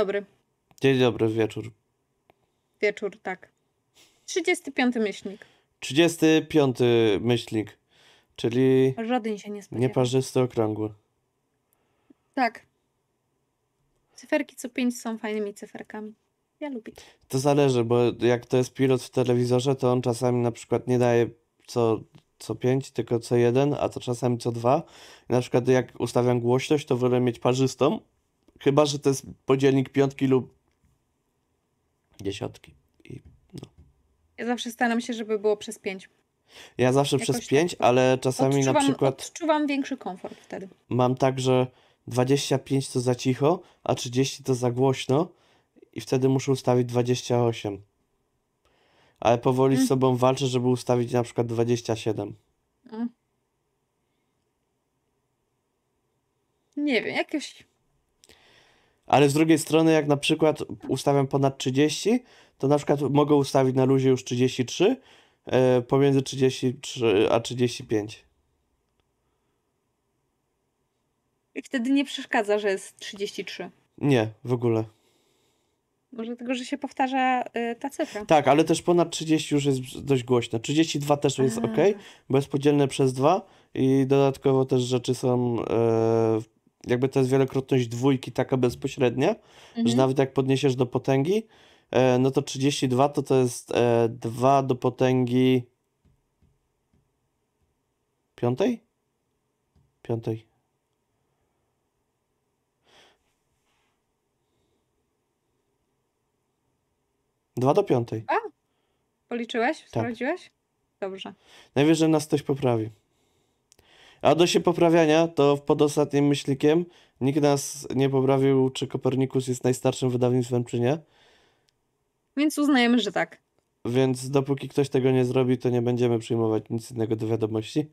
dobry. Dzień dobry, wieczór. Wieczór, tak. 35 myślnik. 35 myślnik, czyli. Żaden się nie spodziewa. Nieparzysty okrągły. Tak. Cyferki co 5 są fajnymi cyferkami. Ja lubię. To zależy, bo jak to jest pilot w telewizorze, to on czasami na przykład nie daje co, co 5, tylko co 1, a to czasami co 2. Na przykład jak ustawiam głośność, to wolę mieć parzystą, Chyba, że to jest podzielnik piątki lub dziesiątki. I, no. Ja zawsze staram się, żeby było przez pięć. Ja zawsze Jakoś przez pięć, tak. ale czasami na przykład. Odczuwam większy komfort wtedy. Mam tak, że 25 to za cicho, a 30 to za głośno i wtedy muszę ustawić 28. Ale powoli mm. z sobą walczę, żeby ustawić na przykład 27. Mm. Nie wiem, jakieś ale z drugiej strony, jak na przykład ustawiam ponad 30, to na przykład mogę ustawić na luzie już 33, e, pomiędzy 33 a 35. I wtedy nie przeszkadza, że jest 33. Nie, w ogóle. Może dlatego, że się powtarza y, ta cyfra. Tak, ale też ponad 30 już jest dość głośno. 32 też jest ok, bo jest podzielne przez 2 i dodatkowo też rzeczy są y, jakby to jest wielokrotność dwójki taka bezpośrednia, mhm. że nawet jak podniesiesz do potęgi, e, no to 32 to to jest 2 e, do potęgi piątej? Piątej. Dwa do piątej. A, policzyłeś? Tak. Sprawdziłeś? Tak. Dobrze. Najwyżej nas ktoś poprawi. A do się poprawiania, to pod ostatnim myślikiem nikt nas nie poprawił, czy Kopernikus jest najstarszym wydawnictwem, czy nie. Więc uznajemy, że tak. Więc dopóki ktoś tego nie zrobi, to nie będziemy przyjmować nic innego do wiadomości.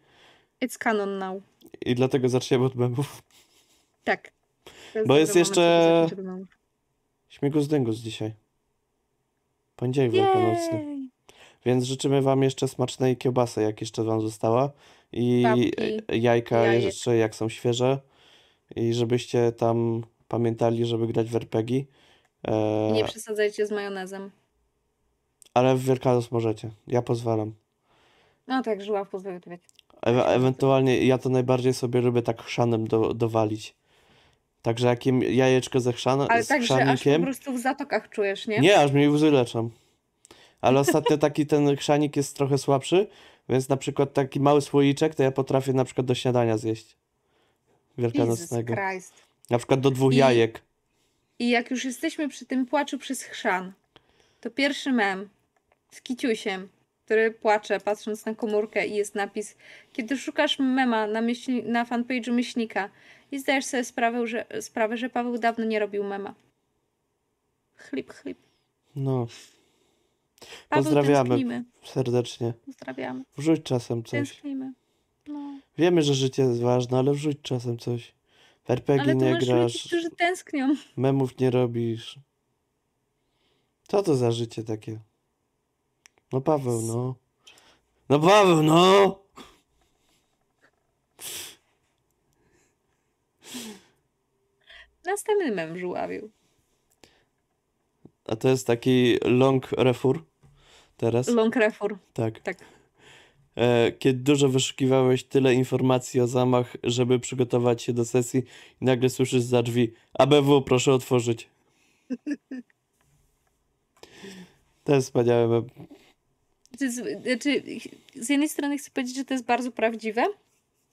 It's canon now. I dlatego zaczniemy od memów. Tak. Bo jest jeszcze... Śmigus dęgus dzisiaj. Poniedziałek wielkanocny. Więc życzymy wam jeszcze smacznej kiełbasy, jak jeszcze wam została i jajka jajek. jeszcze jak są świeże i żebyście tam pamiętali, żeby grać w RPG. E... Nie przesadzajcie z majonezem. Ale w Wielkanoc możecie. Ja pozwalam. No tak, żyła pozwoli odpowiedzieć. E ewentualnie ja to najbardziej sobie lubię tak chrzanem do, dowalić. Także jakim jajeczko ze chrzanem. Ale tak, że aż po prostu w zatokach czujesz, nie? Nie, aż mi łzy leczą. Ale ostatnio taki ten chrzanik jest trochę słabszy więc na przykład taki mały słoiczek to ja potrafię na przykład do śniadania zjeść. Wielkanocnego. Christ. Na przykład do dwóch I, jajek. I jak już jesteśmy przy tym płaczu przez chrzan, to pierwszy mem z kiciusiem, który płacze patrząc na komórkę i jest napis kiedy szukasz mema na, myśli, na fanpage'u Myślnika i zdajesz sobie sprawę że, sprawę, że Paweł dawno nie robił mema. Chlip, chlip. No. Paweł, Pozdrawiamy tęsknimy. serdecznie. Pozdrawiamy. Wrzuć czasem coś. Tęsknimy. No. Wiemy, że życie jest ważne, ale wrzuć czasem coś. W RPG ale nie grasz. Ludzi, którzy tęsknią. Memów nie robisz. Co to za życie takie? No Paweł, no. No Paweł, no! Następny mem żuławił. A to jest taki long refur teraz? Long refur. Tak. tak. E, kiedy dużo wyszukiwałeś tyle informacji o zamach, żeby przygotować się do sesji i nagle słyszysz za drzwi ABW, proszę otworzyć. to jest wspaniałe. Znaczy, z jednej strony chcę powiedzieć, że to jest bardzo prawdziwe.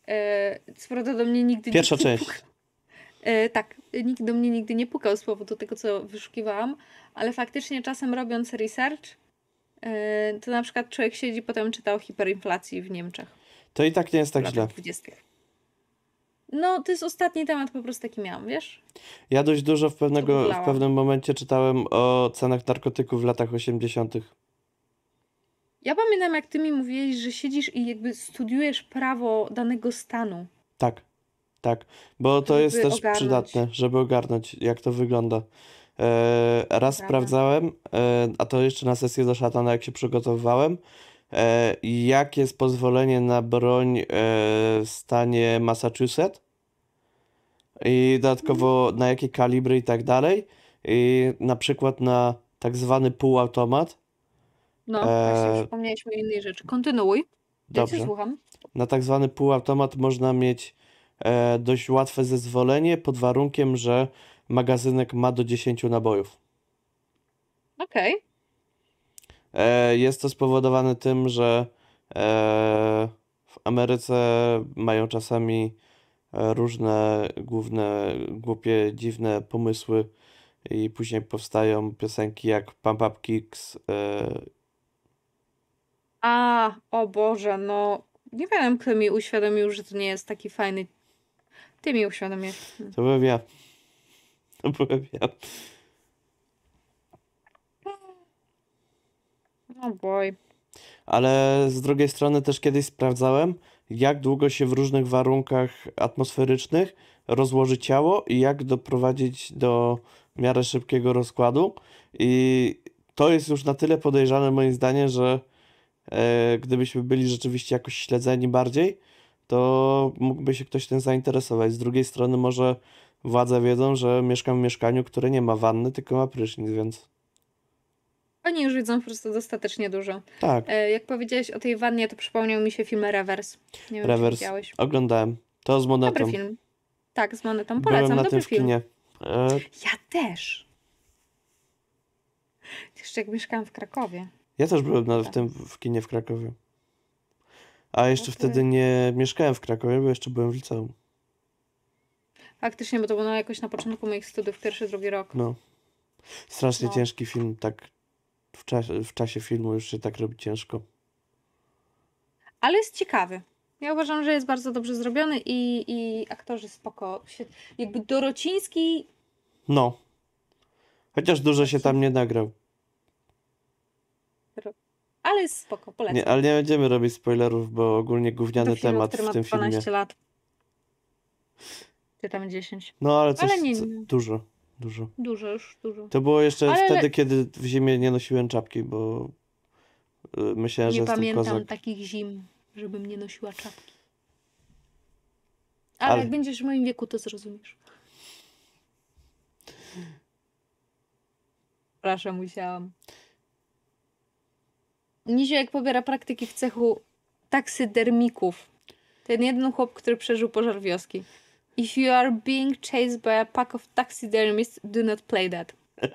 E, co prawda do mnie nigdy Pierwsza nie... część. E, tak, nikt do mnie nigdy nie pukał z powodu tego, co wyszukiwałam, ale faktycznie czasem robiąc research, e, to na przykład człowiek siedzi potem czyta o hiperinflacji w Niemczech. To i tak nie jest tak źle. 20. No, to jest ostatni temat, po prostu taki miałam, wiesz? Ja dość dużo w, pewnego, w pewnym momencie czytałem o cenach narkotyków w latach 80. Ja pamiętam, jak ty mi mówiłeś, że siedzisz i jakby studiujesz prawo danego stanu. Tak. Tak, bo to jest też ogarnąć. przydatne, żeby ogarnąć, jak to wygląda. E, raz Prawda. sprawdzałem, e, a to jeszcze na sesję do szatana, jak się przygotowywałem, e, jak jest pozwolenie na broń e, w stanie Massachusetts i dodatkowo mhm. na jakie kalibry i tak dalej. I na przykład na tak zwany półautomat. No, e... właśnie przypomnieliśmy innej rzeczy. Kontynuuj. Dobrze. Ja słucham. Na tak zwany półautomat można mieć E, dość łatwe zezwolenie pod warunkiem, że magazynek ma do 10 nabojów. Okej. Okay. E, jest to spowodowane tym, że e, w Ameryce mają czasami różne główne, głupie, dziwne pomysły i później powstają piosenki jak Pump Up Kicks. A, o Boże, no nie wiem, kto mi uświadomił, że to nie jest taki fajny ty mi uświadomisz. To byłem ja. To byłem ja. No oh boj. Ale z drugiej strony też kiedyś sprawdzałem, jak długo się w różnych warunkach atmosferycznych rozłoży ciało i jak doprowadzić do miarę szybkiego rozkładu. I to jest już na tyle podejrzane, moim zdaniem, że e, gdybyśmy byli rzeczywiście jakoś śledzeni bardziej, to mógłby się ktoś tym zainteresować. Z drugiej strony może władze wiedzą, że mieszkam w mieszkaniu, które nie ma wanny, tylko ma prysznic, więc... Oni już widzą po prostu dostatecznie dużo. Tak. E, jak powiedziałeś o tej wannie, to przypomniał mi się film Reverse. Nie wiem, Reverse. Czy widziałeś. Oglądałem. To z monetą. Dobry film. Tak, z monetą. Polecam. Byłem na Dobry tym film. E... Ja też. Jeszcze jak mieszkałam w Krakowie. Ja też byłem na, w tak. tym w kinie w Krakowie. A jeszcze okay. wtedy nie mieszkałem w Krakowie, bo jeszcze byłem w liceum. Faktycznie, bo to było jakoś na początku moich studiów, pierwszy, drugi rok. No. Strasznie no. ciężki film, tak w czasie, w czasie filmu już się tak robi ciężko. Ale jest ciekawy. Ja uważam, że jest bardzo dobrze zrobiony i, i aktorzy spoko. jakby Dorociński... No. Chociaż dużo się tam nie nagrał ale jest spoko, polecam. Nie, ale nie będziemy robić spoilerów, bo ogólnie gówniany temat w tym 12 filmie. 12 lat. Czy tam 10. No ale coś, ale nie, nie. dużo. Dużo. Dużo już, dużo. To było jeszcze ale... wtedy, kiedy w zimie nie nosiłem czapki, bo y, myślałem, nie że Nie pamiętam takich zim, żebym nie nosiła czapki. Ale, ale jak będziesz w moim wieku, to zrozumiesz. Przepraszam, musiałam. Niziołek pobiera praktyki w cechu taksydermików. Ten jeden chłop, który przeżył pożar wioski. If you are being chased by a pack of taxidermists, do not play that.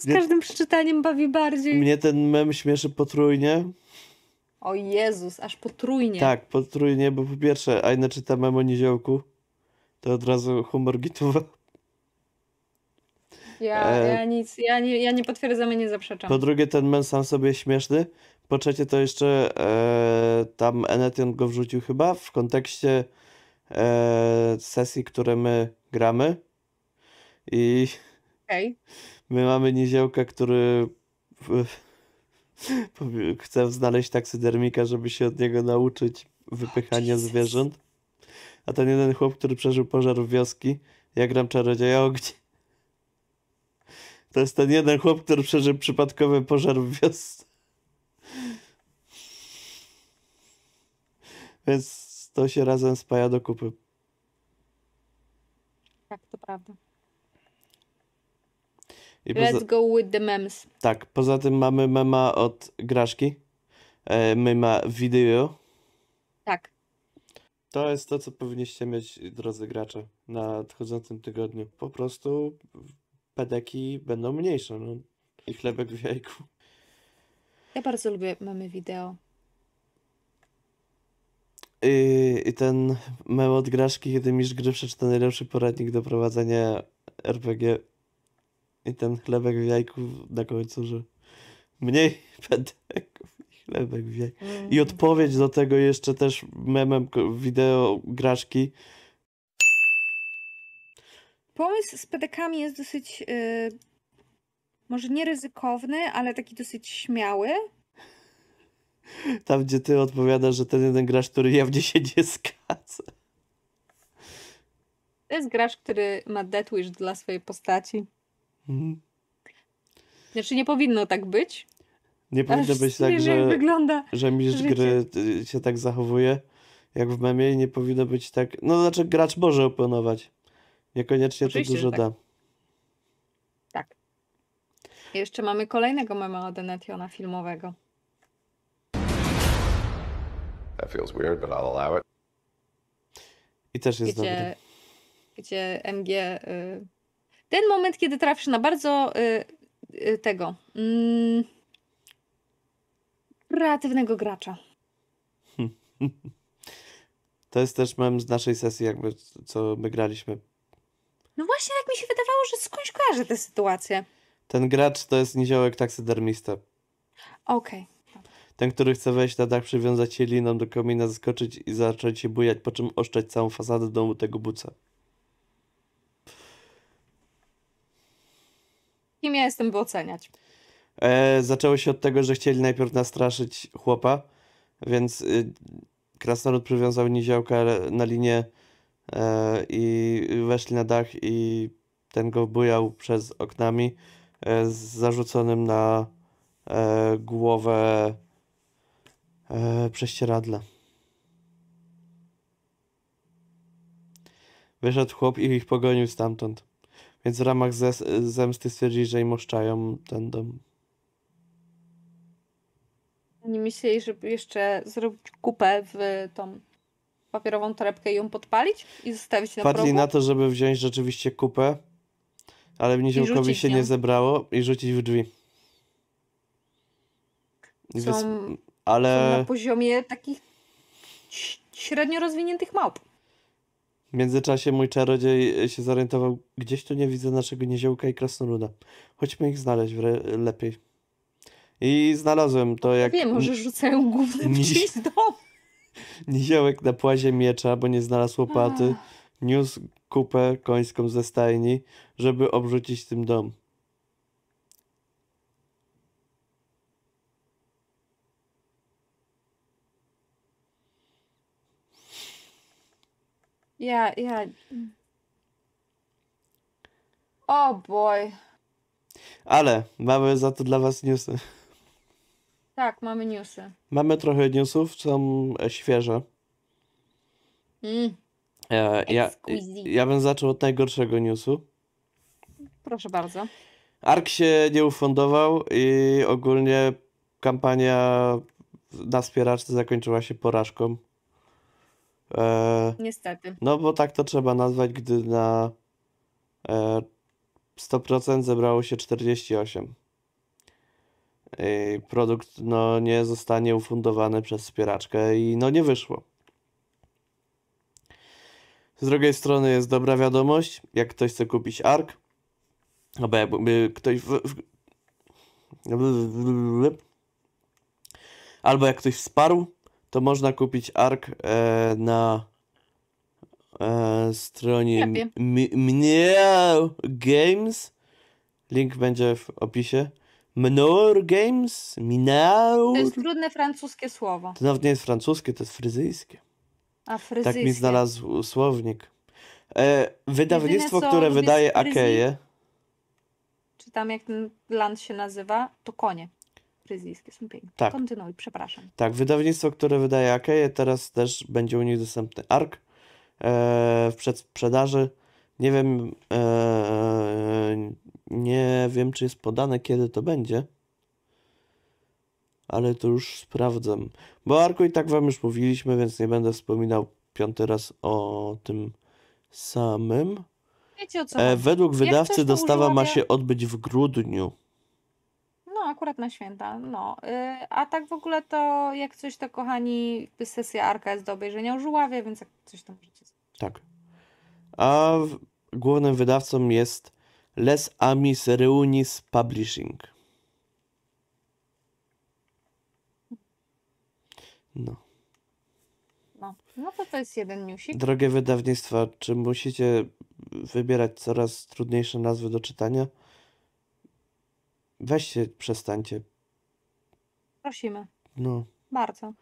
z każdym przeczytaniem bawi bardziej. Mnie ten mem śmieszy potrójnie. O Jezus, aż potrójnie. Tak, potrójnie, bo po pierwsze, A czyta mem o niziołku, to od razu humor gitowa. Ja, e, ja nic, ja nie, ja nie potwierdzam i nie zaprzeczam. Po drugie, ten men sam sobie śmieszny. Po trzecie, to jeszcze e, tam Enetion go wrzucił chyba w kontekście e, sesji, które my gramy. I okay. my mamy niziołka, który chce znaleźć taksydermika, żeby się od niego nauczyć wypychania oh, zwierząt. A ten jeden chłop, który przeżył pożar w wioski, ja gram czarodzieja ognia. To jest ten jeden chłop, który przeżył przypadkowy pożar w wiosce. Więc to się razem spaja do kupy. Tak, to prawda. I Let's go with the memes. Tak, poza tym mamy mema od Graszki. E, mema video. Tak. To jest to, co powinniście mieć, drodzy gracze, na nadchodzącym tygodniu. Po prostu pedeki będą mniejsze. No. I chlebek w jajku. Ja bardzo lubię mamy wideo. I, ten mem od Graszki, kiedy Misz Gry przeczyta najlepszy poradnik do prowadzenia RPG. I ten chlebek w jajku na końcu, że mniej pedeków i chlebek w jajku. I mm. odpowiedź do tego jeszcze też memem wideo Graszki, Pomysł z pedekami jest dosyć, yy, może nie ryzykowny, ale taki dosyć śmiały. Tam, gdzie ty odpowiadasz, że ten jeden gracz, który jawnie się nie skaca. To jest gracz, który ma Deathwish dla swojej postaci. Mhm. Znaczy nie powinno tak być. Nie powinno być tak, że, wygląda że mistrz gry y, się tak zachowuje, jak w memie i nie powinno być tak... No znaczy gracz może oponować. Niekoniecznie to dużo tak. da. Tak. Jeszcze mamy kolejnego mema od Enetiona filmowego. That feels weird, but I'll allow it. I też jest gdzie, dobry. Gdzie MG... Y, ten moment, kiedy trafisz na bardzo y, y, tego... Mm, kreatywnego gracza. To jest też mem z naszej sesji, jakby co my graliśmy no właśnie tak mi się wydawało, że skądś kojarzę tę sytuację. Ten gracz to jest niziołek taksydermista. Okej. Okay. Ten, który chce wejść na dach, przywiązać się liną do komina, zaskoczyć i zacząć się bujać, po czym oszczać całą fasadę domu tego buca. Kim ja jestem, by oceniać? E, zaczęło się od tego, że chcieli najpierw nastraszyć chłopa, więc y, krasnolud przywiązał niziołka na linię E, i weszli na dach i ten go bujał przez oknami e, z zarzuconym na e, głowę prześcieradle. Wyszedł chłop i ich pogonił stamtąd. Więc w ramach zemsty stwierdzili, że im oszczają ten dom. Nie myśleli, żeby jeszcze zrobić kupę w tą papierową torebkę i ją podpalić i zostawić na Padli progu? na to, żeby wziąć rzeczywiście kupę, ale niziołkowi się nie zebrało i rzucić w drzwi. są, wys... ale... Są na poziomie takich średnio rozwiniętych małp. W międzyczasie mój czarodziej się zorientował, gdzieś tu nie widzę naszego Niziołka i krasnoluda. Chodźmy ich znaleźć lepiej. I znalazłem to no jak... Wiem, może rzucają główny gdzieś z domu. Niziołek na płazie miecza, bo nie znalazł łopaty, ah. niósł kupę końską ze stajni, żeby obrzucić tym dom. Ja, ja. Oh boy. Ale mamy za to dla was newsy. Tak, mamy newsy. Mamy trochę newsów, są e, świeże. Mm. E, ja, ja bym zaczął od najgorszego newsu. Proszę bardzo. ARK się nie ufundował i ogólnie kampania na wspieraczce zakończyła się porażką. E, Niestety. No bo tak to trzeba nazwać, gdy na e, 100% zebrało się 48. Y, produkt no, nie zostanie ufundowany przez wspieraczkę i no nie wyszło. Z drugiej strony jest dobra wiadomość, jak ktoś chce kupić ARK, albo no, jakby ktoś w, w, albo jak ktoś wsparł, to można kupić ARK e, na e, stronie Mnie Games. Link będzie w opisie. Menor Games? Minaur? To jest trudne francuskie słowo. To nawet nie jest francuskie, to jest fryzyjskie. A fryzyjskie. Tak mi znalazł słownik. E, wydawnictwo, Jedyne, które wydaje fryzy... Akeje. Czy tam jak ten land się nazywa, to konie. Fryzyjskie są piękne. Tak. Kontynuuj, przepraszam. Tak, wydawnictwo, które wydaje Akeje, teraz też będzie u nich dostępny ARK e, w przedsprzedaży. Nie wiem, e, e nie wiem, czy jest podane, kiedy to będzie. Ale to już sprawdzam. Bo Arku i tak wam już mówiliśmy, więc nie będę wspominał piąty raz o tym samym. Wiecie o co? E, według wydawcy dostawa ma się odbyć w grudniu. No, akurat na święta, no. Yy, a tak w ogóle to, jak coś, to kochani, sesja Arka jest do obejrzenia u Żuławie, więc jak coś tam możecie zobaczyć. Tak. A w, głównym wydawcą jest Les Amis Reunis Publishing. No. No, no to to jest jeden newsik. Drogie wydawnictwa, czy musicie wybierać coraz trudniejsze nazwy do czytania? Weźcie, przestańcie. Prosimy. No. Bardzo.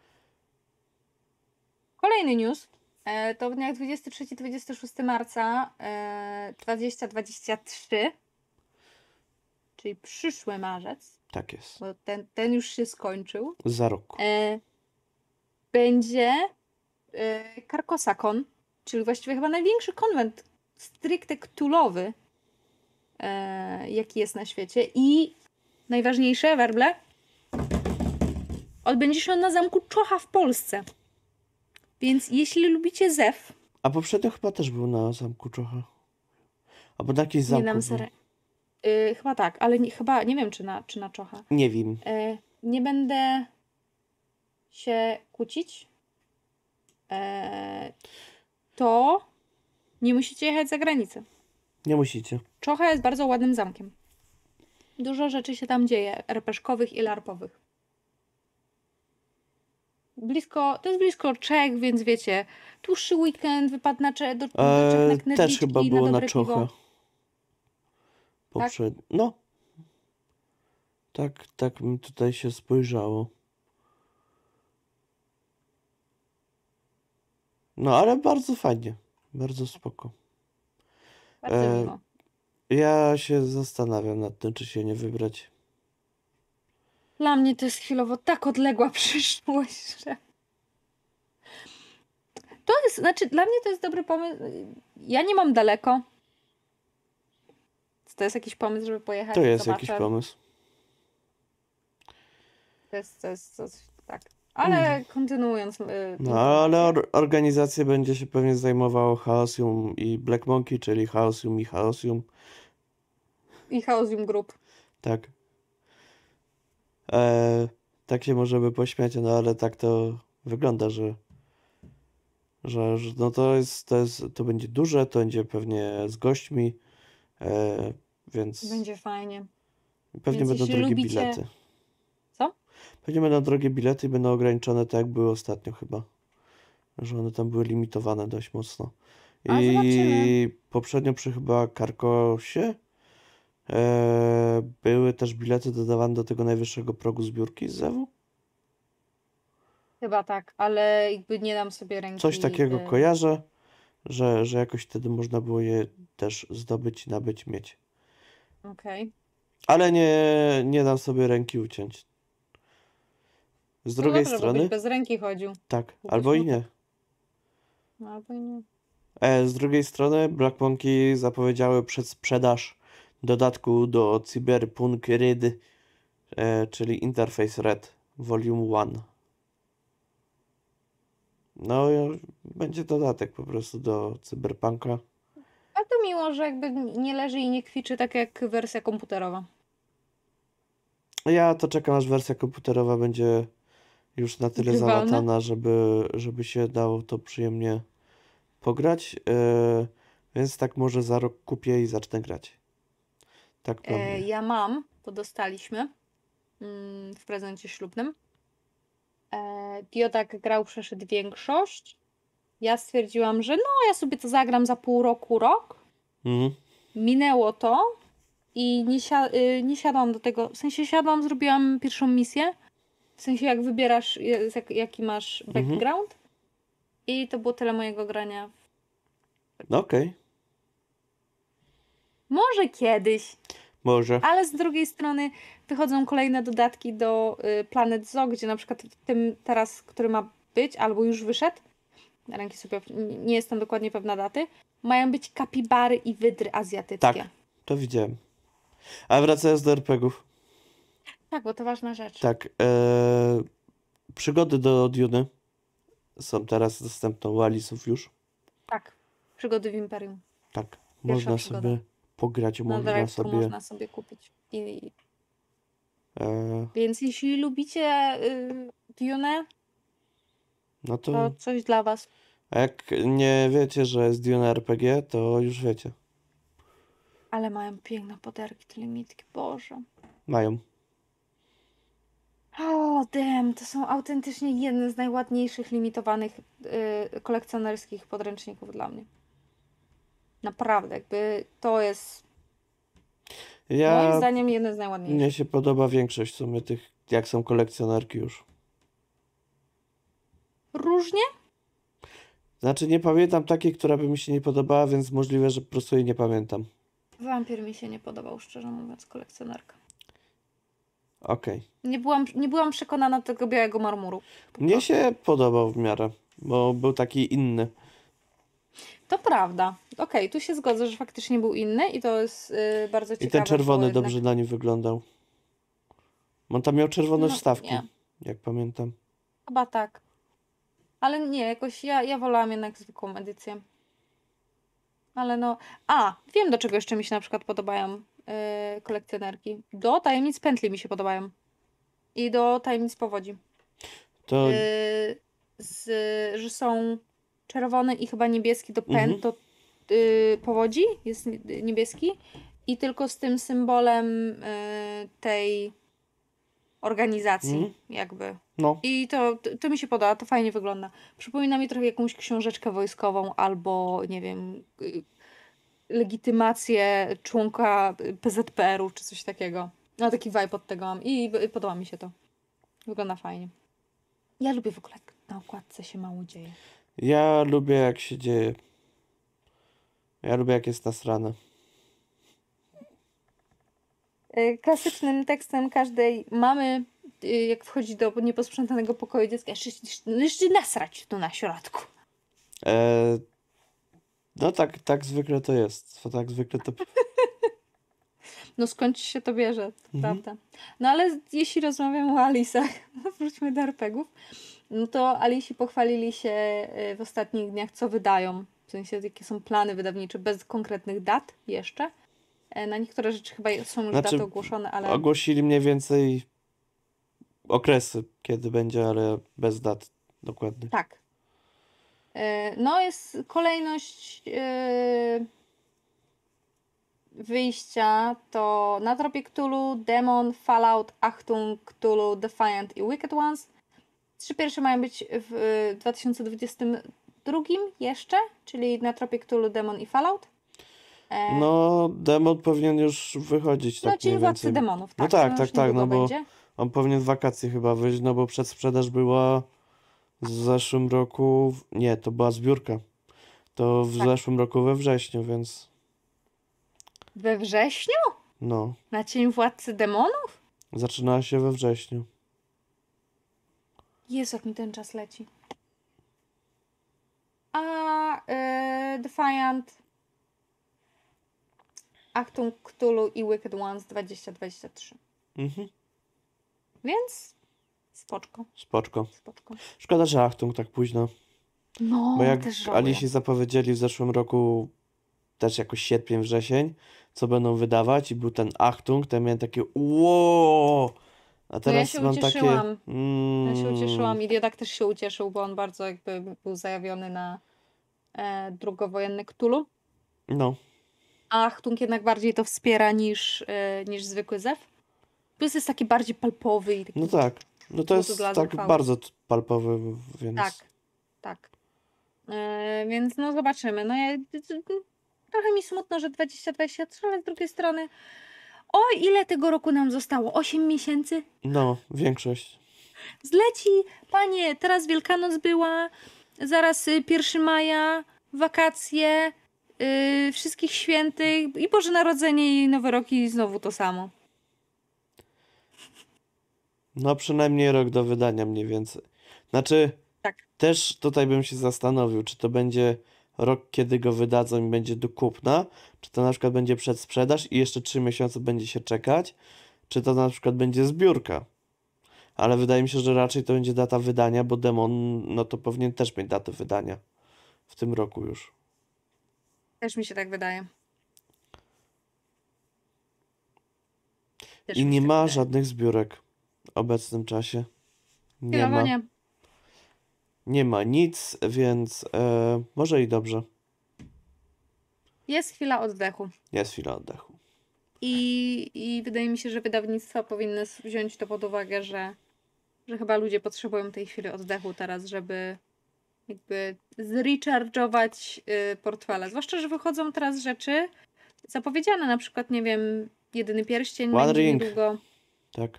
Kolejny news. E, to w dniach 23-26 marca 2023, e, czyli przyszły marzec. Tak jest. Bo ten, ten już się skończył. Za rok. E, będzie Karkosakon, czyli właściwie chyba największy konwent stricte ktulowy, jaki jest na świecie. I najważniejsze, werble, odbędzie się on na zamku Czocha w Polsce. Więc jeśli lubicie Zew... A poprzednio chyba też był na Zamku Czocha. Albo na jakiejś zamku. Nie dam ser... Yy, chyba tak, ale nie, chyba nie wiem, czy na, czy na Czocha. Nie wiem. Yy, nie będę się kłócić. Yy, to nie musicie jechać za granicę. Nie musicie. Czocha jest bardzo ładnym zamkiem. Dużo rzeczy się tam dzieje, repeszkowych i larpowych blisko, to jest blisko Czech, więc wiecie, dłuższy weekend, wypadł na Czech, do, do Czech na Też chyba było na, na Czochę. Poprzed... Tak? No. Tak, tak mi tutaj się spojrzało. No, ale bardzo fajnie. Bardzo spoko. Bardzo e, miło. Ja się zastanawiam nad tym, czy się nie wybrać. Dla mnie to jest chwilowo tak odległa przyszłość, że... To jest, znaczy, dla mnie to jest dobry pomysł. Ja nie mam daleko. To jest jakiś pomysł, żeby pojechać. To jest jakiś pomysł. To jest, to jest, to jest tak. Ale mm. kontynuując. Y, no, ale or organizacja będzie się pewnie zajmowało Chaosium i Black Monkey, czyli Chaosium i Chaosium. I Chaosium Group. Tak. E, tak się możemy pośmiać, no ale tak to wygląda, że, że, że no to jest, to jest, to będzie duże, to będzie pewnie z gośćmi, e, więc... Będzie fajnie. Pewnie więc będą drogie lubicie... bilety. Co? Pewnie będą drogie bilety i będą ograniczone tak jak były ostatnio chyba. Że one tam były limitowane dość mocno. I poprzednio przy chyba Karkosie E, były też bilety dodawane do tego najwyższego progu zbiórki z Zewu? Chyba tak, ale jakby nie dam sobie ręki. Coś takiego e, kojarzę, że, że jakoś wtedy można było je też zdobyć, nabyć, mieć. Okej. Okay. Ale nie, nie dam sobie ręki uciąć. Z no drugiej dobrze, strony. bez ręki chodził. Tak, albo i nie. Tak- no, albo i nie. E, z drugiej strony Black Monkey zapowiedziały sprzedaż dodatku do Cyberpunk Red, e, czyli Interface RED Volume 1. No, będzie dodatek po prostu do Cyberpunka. A to miło, że jakby nie leży i nie kwiczy tak jak wersja komputerowa. Ja to czekam, aż wersja komputerowa będzie już na tyle Grywalne. załatana, żeby, żeby się dało to przyjemnie pograć. Yy, więc tak może za rok kupię i zacznę grać. Tak e, ja mam, to dostaliśmy mm, w prezencie ślubnym. Biodak e, grał, przeszedł większość. Ja stwierdziłam, że no, ja sobie to zagram za pół roku, rok. Mhm. Minęło to i nie, si- y, nie siadłam do tego. W sensie siadłam, zrobiłam pierwszą misję. W sensie jak wybierasz, jak, jaki masz mhm. background. Mhm. I to było tyle mojego grania. No okej. Okay. Może kiedyś. Może. Ale z drugiej strony wychodzą kolejne dodatki do y, Planet Zoo, gdzie na przykład w tym teraz, który ma być, albo już wyszedł, na ręki sobie nie jestem dokładnie pewna daty, mają być kapibary i wydry azjatyckie. Tak, to widziałem. A wracając do RPGów. Tak, bo to ważna rzecz. Tak. Ee, przygody do Dune są teraz dostępne u Alice'ów już. Tak. Przygody w Imperium. Tak. Pierwsza można przygoda. sobie pograć na no można Direct tak, sobie. można sobie kupić. I... E... Więc jeśli lubicie y, Dune, no to... to coś dla was. A jak nie wiecie, że jest Dune RPG, to już wiecie. Ale mają piękne poderki, te limitki, Boże. Mają. O, oh, damn, to są autentycznie jedne z najładniejszych limitowanych y, kolekcjonerskich podręczników dla mnie. Naprawdę, jakby to jest ja, moim zdaniem jeden z najładniejszych. Mnie się podoba większość w sumie tych, jak są kolekcjonarki już. Różnie? Znaczy nie pamiętam takiej, która by mi się nie podobała, więc możliwe, że po prostu jej nie pamiętam. Wampir mi się nie podobał, szczerze mówiąc, kolekcjonarka. Okej. Okay. Nie, byłam, nie byłam przekonana tego białego marmuru. Mnie się podobał w miarę, bo był taki inny. To prawda. Okej, tu się zgodzę, że faktycznie był inny i to jest y, bardzo ciekawe. I ten czerwony dobrze na nim wyglądał. On tam miał czerwone No, wstawki, nie. jak pamiętam. Chyba tak. Ale nie, jakoś ja, ja wolałam jednak zwykłą edycję. Ale no. A, wiem do czego jeszcze mi się na przykład podobają y, kolekcjonerki. Do tajemnic pętli mi się podobają. I do tajemnic powodzi. To, y, z, że są czerwony i chyba niebieski do pęto mhm. y, powodzi, jest niebieski i tylko z tym symbolem y, tej organizacji mhm. jakby. No. I to, to mi się podoba, to fajnie wygląda. Przypomina mi trochę jakąś książeczkę wojskową albo, nie wiem, y, legitymację członka PZPR-u czy coś takiego. No taki vibe od tego mam i, i podoba mi się to. Wygląda fajnie. Ja lubię w ogóle na okładce się mało dzieje. Ja lubię jak się dzieje. Ja lubię jak jest nasrane. Klasycznym tekstem każdej mamy, e, jak wchodzi do nieposprzątanego pokoju dziecka, jeszcze, nasrać tu na środku. E, no tak, tak zwykle to jest. Tak zwykle to... No skąd się to bierze, to mhm. prawda. No ale jeśli rozmawiamy o Alisach, wróćmy do arpegów no to Alisi pochwalili się e, w ostatnich dniach, co wydają. W sensie, jakie są plany wydawnicze, bez konkretnych dat jeszcze. E, na niektóre rzeczy chyba są już znaczy, daty ogłoszone, ale. Ogłosili mniej więcej okresy, kiedy będzie, ale bez dat dokładnie. Tak. E, no, jest kolejność wyjścia to Na tropie Cthulhu, Demon, Fallout, Achtung, Cthulhu, Defiant i Wicked Ones. Trzy pierwsze mają być w 2022 jeszcze, czyli na tropie Cthulhu, Demon i Fallout. E, no, Demon powinien już wychodzić. Tak no, no, tak czyli Władcy Demonów, tak? No tak, tak, tak, no bo będzie. on powinien w wakacje chyba wyjść, no bo przedsprzedaż była w zeszłym roku, w... nie, to była zbiórka. To w tak. zeszłym roku we wrześniu, więc... We wrześniu? No. Na Cień Władcy Demonów? Zaczynała się we wrześniu. Jezu, jak mi ten czas leci. A yy, Defiant, Achtung Cthulhu i Wicked Ones 2023. Mhm. Więc spoczko. Spoczko. spoczko. Szkoda, że Achtung tak późno. No, Bo jak też się zapowiedzieli w zeszłym roku też jakoś sierpień, wrzesień, co będą wydawać i był ten Achtung, to ja miałem takie wow, a teraz no ja się mam ucieszyłam. Takie... Mm. Ja się mm. ucieszyłam i Diedak też się ucieszył, bo on bardzo jakby był zajawiony na e, drugowojenny Ktulu. No. A Chtung jednak bardziej to wspiera niż, e, niż zwykły Zew. Plus jest taki bardziej palpowy i taki... No tak. No to jest tak zuchwały. bardzo palpowy, więc... Tak, tak. E, więc no zobaczymy. No ja... Trochę mi smutno, że 2023, ale z drugiej strony o, ile tego roku nam zostało? 8 miesięcy? No, większość. Zleci, panie, teraz Wielkanoc była, zaraz 1 y, maja, wakacje, yy, wszystkich świętych i Boże Narodzenie i Nowy Rok i znowu to samo. No, przynajmniej rok do wydania mniej więcej. Znaczy, tak. też tutaj bym się zastanowił, czy to będzie rok, kiedy go wydadzą i będzie do kupna, czy to na przykład będzie przedsprzedaż i jeszcze 3 miesiące będzie się czekać, czy to na przykład będzie zbiórka. Ale wydaje mi się, że raczej to będzie data wydania, bo demon no to powinien też mieć datę wydania w tym roku już. Też mi się tak wydaje. Też I nie tak ma wydaje. żadnych zbiórek w obecnym czasie. Nie ma nie ma nic, więc e, może i dobrze. Jest chwila oddechu. Jest chwila oddechu. I, I wydaje mi się, że wydawnictwa powinny wziąć to pod uwagę, że, że chyba ludzie potrzebują tej chwili oddechu teraz, żeby jakby zrecharge'ować y, portfele. Zwłaszcza, że wychodzą teraz rzeczy zapowiedziane, na przykład, nie wiem, jedyny pierścień One ring. niedługo. Tak.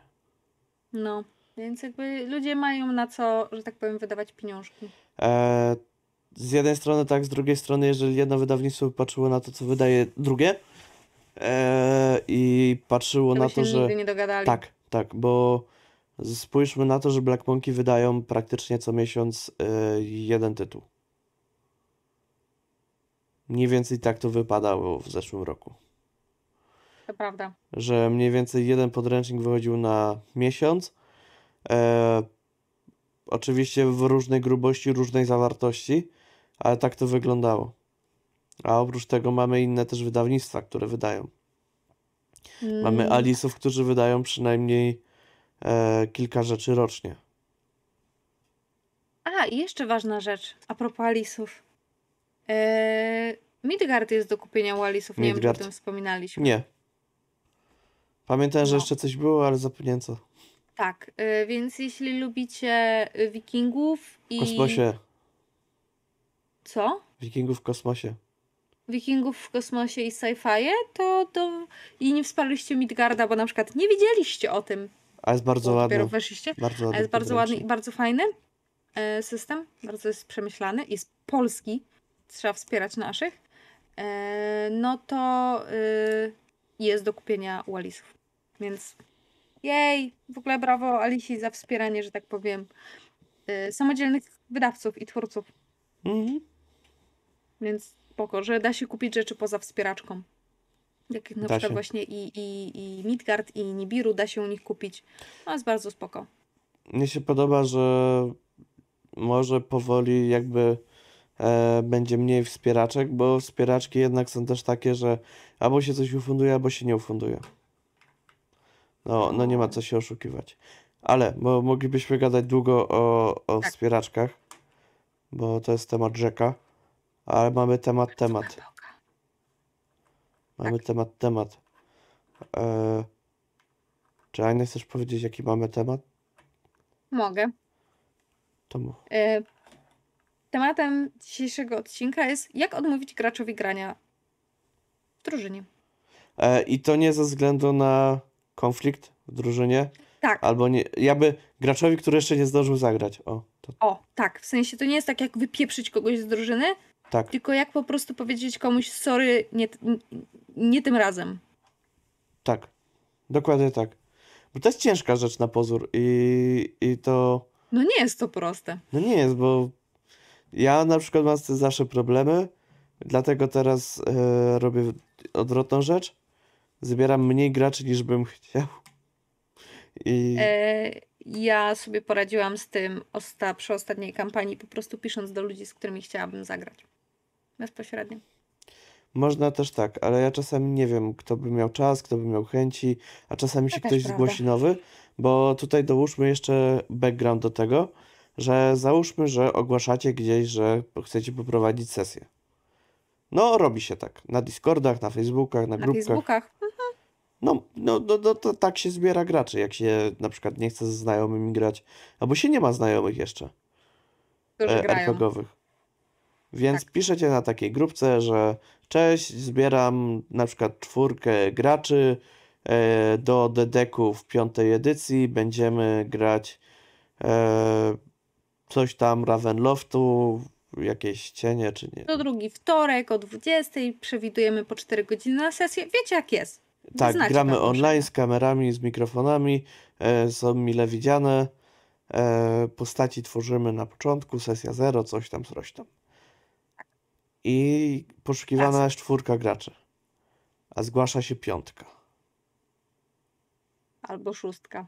No. Więc jakby ludzie mają na co, że tak powiem, wydawać pieniążki. E, z jednej strony tak, z drugiej strony, jeżeli jedno wydawnictwo patrzyło na to, co wydaje drugie e, i patrzyło to na to, że... nie dogadali. Tak, tak, bo spójrzmy na to, że Black Monkey wydają praktycznie co miesiąc e, jeden tytuł. Mniej więcej tak to wypadało w zeszłym roku. To prawda. Że mniej więcej jeden podręcznik wychodził na miesiąc, E, oczywiście w różnej grubości, różnej zawartości, ale tak to wyglądało. A oprócz tego mamy inne też wydawnictwa, które wydają. Mm. Mamy Alisów, którzy wydają przynajmniej e, kilka rzeczy rocznie. A, i jeszcze ważna rzecz a propos Alisów. E, Midgard jest do kupienia u Alisów. Nie Midgard. wiem, czy o tym wspominaliśmy. Nie. Pamiętam, że no. jeszcze coś było, ale zapomniałem co. Tak, y, więc jeśli lubicie y, wikingów i... W kosmosie. Co? Wikingów w kosmosie. Wikingów w kosmosie i sci-fi, to, to i nie wsparliście Midgarda, bo na przykład nie wiedzieliście o tym. A jest bardzo ładny. Dopiero weszliście. Bardzo ładny. A jest bardzo ładny i bardzo fajny e, system, bardzo jest przemyślany, jest polski, trzeba wspierać naszych. E, no to y, jest do kupienia Wallisów. Więc jej! W ogóle brawo Alicji za wspieranie, że tak powiem, y, samodzielnych wydawców i twórców. Mhm. Więc spoko, że da się kupić rzeczy poza wspieraczką. Jak na da przykład się. właśnie i, i, i Midgard, i Nibiru da się u nich kupić. No jest bardzo spoko. Mnie się podoba, że może powoli jakby e, będzie mniej wspieraczek, bo wspieraczki jednak są też takie, że albo się coś ufunduje, albo się nie ufunduje no, no nie ma co się oszukiwać. Ale, bo moglibyśmy gadać długo o, o tak. wspieraczkach, bo to jest temat rzeka, ale mamy temat, temat. Mamy tak. temat, temat. E... Czy Ania chcesz powiedzieć, jaki mamy temat? Mogę. To mów. E... Tematem dzisiejszego odcinka jest, jak odmówić graczowi grania w drużynie. E, I to nie ze względu na konflikt w drużynie. Tak. Albo nie, by graczowi, który jeszcze nie zdążył zagrać. O, to... o, tak. W sensie to nie jest tak, jak wypieprzyć kogoś z drużyny, tak. tylko jak po prostu powiedzieć komuś sorry, nie, nie tym razem. Tak. Dokładnie tak. Bo to jest ciężka rzecz na pozór i, i to... No nie jest to proste. No nie jest, bo ja na przykład mam z tym zawsze problemy, dlatego teraz e, robię odwrotną rzecz, zbieram mniej graczy niż bym chciał. I... E, ja sobie poradziłam z tym osta, przy ostatniej kampanii, po prostu pisząc do ludzi, z którymi chciałabym zagrać. Bezpośrednio. Można też tak, ale ja czasami nie wiem, kto by miał czas, kto by miał chęci, a czasami się ktoś prawda. zgłosi nowy, bo tutaj dołóżmy jeszcze background do tego, że załóżmy, że ogłaszacie gdzieś, że chcecie poprowadzić sesję. No, robi się tak. Na Discordach, na Facebookach, na, na grupkach. Facebookach. No, no, no, no to tak się zbiera graczy, jak się na przykład nie chce ze znajomymi grać, albo się nie ma znajomych jeszcze e, RPGowych. Więc tak. piszecie na takiej grupce, że cześć, zbieram na przykład czwórkę graczy e, do dedeku w piątej edycji, będziemy grać e, coś tam Ravenloftu, jakieś cienie czy nie. To drugi wtorek o 20 przewidujemy po 4 godziny na sesję. Wiecie jak jest. Tak, znacie, gramy online z kamerami, z mikrofonami, e, są mile widziane, e, postaci tworzymy na początku, sesja zero, coś tam, coś tam. I poszukiwana jest czwórka graczy, a zgłasza się piątka. Albo szóstka.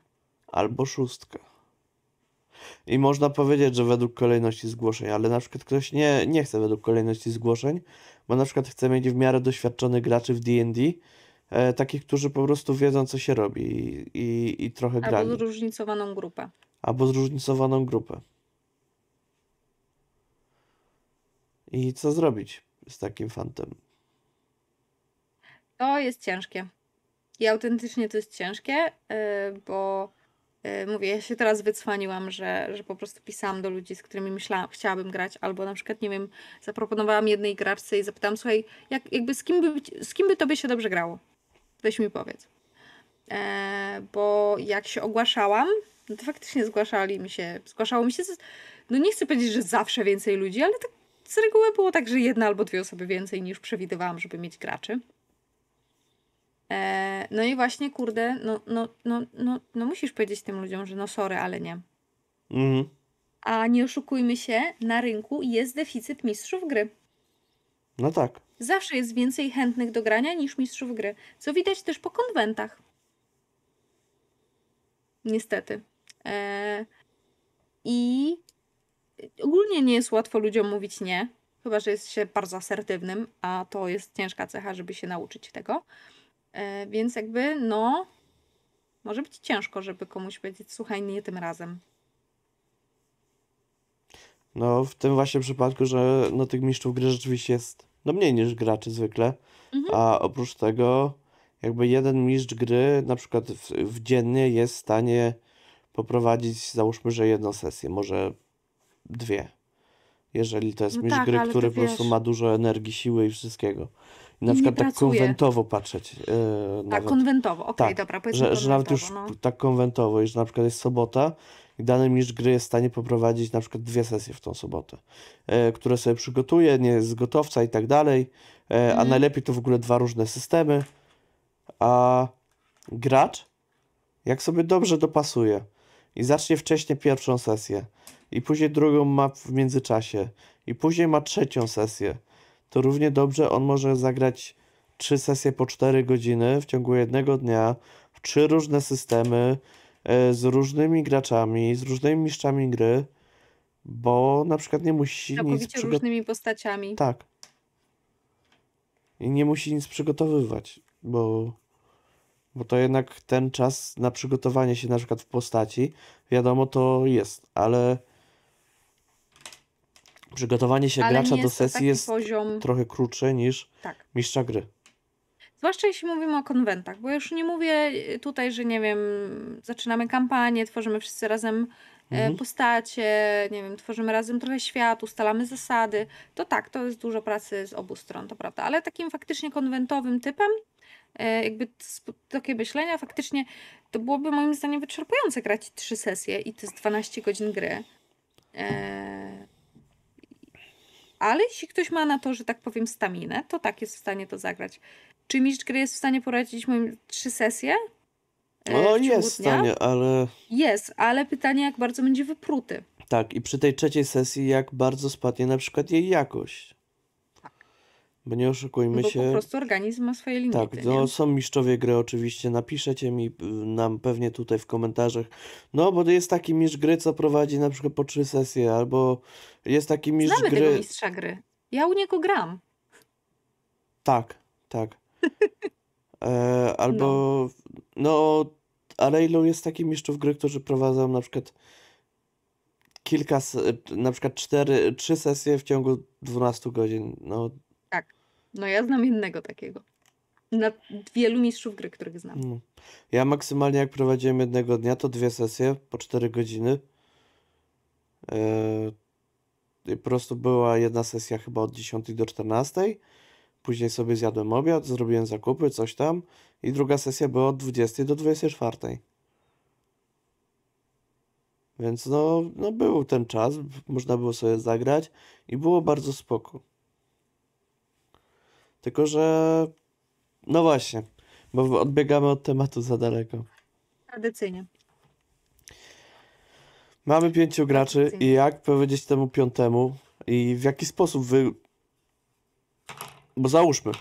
Albo szóstka. I można powiedzieć, że według kolejności zgłoszeń, ale na przykład ktoś nie, nie chce według kolejności zgłoszeń, bo na przykład chce mieć w miarę doświadczonych graczy w D&D, e, takich, którzy po prostu wiedzą, co się robi i, i, i trochę Albo grali. Albo zróżnicowaną grupę. Albo zróżnicowaną grupę. I co zrobić z takim fantem? To jest ciężkie. I autentycznie to jest ciężkie, e, bo e, mówię, ja się teraz wycwaniłam, że, że po prostu pisałam do ludzi, z którymi myślałam, chciałabym grać, albo na przykład, nie wiem, zaproponowałam jednej graczce i zapytałam, słuchaj, jak, jakby z kim, by, z kim by tobie się dobrze grało? Weź mi powiedz. E, bo jak się ogłaszałam, no to faktycznie zgłaszali mi się, zgłaszało mi się, no nie chcę powiedzieć, że zawsze więcej ludzi, ale tak z reguły było tak, że jedna albo dwie osoby więcej niż przewidywałam, żeby mieć graczy. E, no i właśnie, kurde, no, no, no, no, no musisz powiedzieć tym ludziom, że no sorry, ale nie. Mhm. A nie oszukujmy się, na rynku jest deficyt mistrzów gry. No tak. Zawsze jest więcej chętnych do grania niż mistrzów gry, co widać też po konwentach. Niestety. Eee, I ogólnie nie jest łatwo ludziom mówić nie, chyba że jest się bardzo asertywnym, a to jest ciężka cecha, żeby się nauczyć tego. E, więc jakby, no, może być ciężko, żeby komuś powiedzieć, słuchaj, nie tym razem. No, w tym właśnie przypadku, że no tych mistrzów gry rzeczywiście jest no mniej niż graczy zwykle, mhm. a oprócz tego jakby jeden mistrz gry na przykład w, w dziennie jest w stanie poprowadzić, załóżmy, że jedną sesję, może dwie. Jeżeli to jest no mistrz tak, gry, który po prostu ma dużo energii, siły i wszystkiego. I na I przykład tak pracuje. konwentowo patrzeć. Yy, tak, nawet. konwentowo, okej, okay, tak, dobra, powiedzmy że, że nawet już no. tak konwentowo, i że na przykład jest sobota dany mistrz gry jest w stanie poprowadzić na przykład dwie sesje w tą sobotę, e, które sobie przygotuje, nie z gotowca i tak dalej, e, a mm. najlepiej to w ogóle dwa różne systemy, a gracz, jak sobie dobrze dopasuje i zacznie wcześniej pierwszą sesję i później drugą ma w międzyczasie i później ma trzecią sesję, to równie dobrze on może zagrać trzy sesje po cztery godziny w ciągu jednego dnia, w trzy różne systemy, E, z różnymi graczami, z różnymi mistrzami gry, bo na przykład nie musi nic przygotowywać. różnymi postaciami. Tak. I nie musi nic przygotowywać, bo, bo to jednak ten czas na przygotowanie się na przykład w postaci, wiadomo, to jest, ale przygotowanie się ale gracza do sesji jest poziom... trochę krótsze niż tak. mistrza gry. Zwłaszcza jeśli mówimy o konwentach, bo już nie mówię tutaj, że nie wiem, zaczynamy kampanię, tworzymy wszyscy razem e, mhm. postacie, nie wiem, tworzymy razem trochę świat, ustalamy zasady. To tak, to jest dużo pracy z obu stron, to prawda, ale takim faktycznie konwentowym typem e, jakby takie myślenia, faktycznie to byłoby moim zdaniem wyczerpujące grać trzy sesje i to jest 12 godzin gry. E, ale jeśli ktoś ma na to, że tak powiem, staminę, to tak jest w stanie to zagrać. Czy mistrz gry jest w stanie poradzić moim trzy sesje? No e, jest w stanie, ale... Jest, ale pytanie jak bardzo będzie wypruty. Tak, i przy tej trzeciej sesji jak bardzo spadnie na przykład jej jakość. Tak. Bo nie oszukujmy no Bo się... po prostu organizm ma swoje limity. Tak, no są mistrzowie gry oczywiście, napiszecie mi y, nam pewnie tutaj w komentarzach, no bo jest taki mistrz gry, co prowadzi na przykład po trzy sesje, albo jest taki mistrz Znamy gry... Znamy tego mistrza gry. Ja u niego gram. Tak, tak. E, albo, no. no, ale ilu jest takich mistrzów gry, którzy prowadzą na przykład kilka, na przykład cztery, trzy sesje w ciągu 12 godzin, no. Tak, no ja znam jednego takiego. Na wielu mistrzów gry, których znam. No. Ja maksymalnie jak prowadziłem jednego dnia, to dwie sesje po 4 godziny. Yy, po prostu była jedna sesja chyba od 10 do 14 Później sobie zjadłem obiad, zrobiłem zakupy, coś tam i druga sesja była od 20 do 24. Więc no, no był ten czas, można było sobie zagrać i było bardzo spoko. Tylko, że no właśnie, bo odbiegamy od tematu za daleko. Tradycyjnie. Mamy pięciu graczy i jak powiedzieć temu piątemu i w jaki sposób wy bo załóżmy,